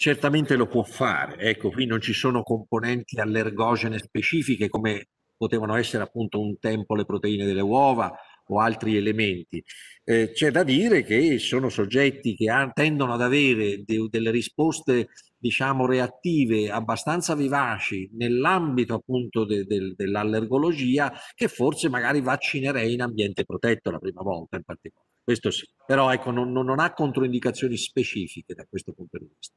certamente lo può fare. Ecco, qui non ci sono componenti allergogene specifiche come potevano essere appunto un tempo le proteine delle uova o altri elementi. Eh, c'è da dire che sono soggetti che ha, tendono ad avere de, delle risposte diciamo reattive abbastanza vivaci nell'ambito appunto de, de, dell'allergologia che forse magari vaccinerei in ambiente protetto la prima volta in particolare. Questo sì, però ecco non, non ha controindicazioni specifiche da questo punto di vista.